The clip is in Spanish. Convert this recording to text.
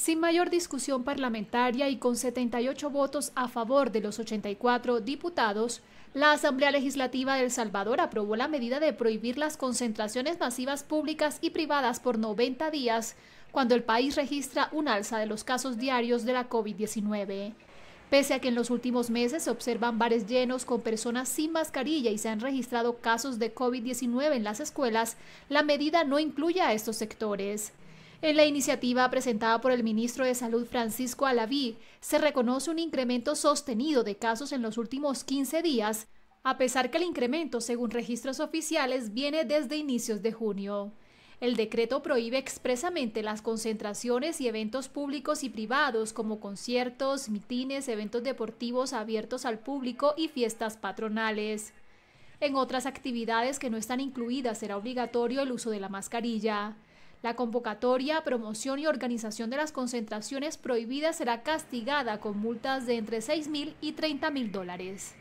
Sin mayor discusión parlamentaria y con 78 votos a favor de los 84 diputados, la Asamblea Legislativa de El Salvador aprobó la medida de prohibir las concentraciones masivas públicas y privadas por 90 días cuando el país registra un alza de los casos diarios de la COVID-19. Pese a que en los últimos meses se observan bares llenos con personas sin mascarilla y se han registrado casos de COVID-19 en las escuelas, la medida no incluye a estos sectores. En la iniciativa presentada por el ministro de Salud Francisco Alaví, se reconoce un incremento sostenido de casos en los últimos 15 días, a pesar que el incremento, según registros oficiales, viene desde inicios de junio. El decreto prohíbe expresamente las concentraciones y eventos públicos y privados como conciertos, mitines, eventos deportivos abiertos al público y fiestas patronales. En otras actividades que no están incluidas será obligatorio el uso de la mascarilla. La convocatoria, promoción y organización de las concentraciones prohibidas será castigada con multas de entre 6.000 y 30.000 mil dólares.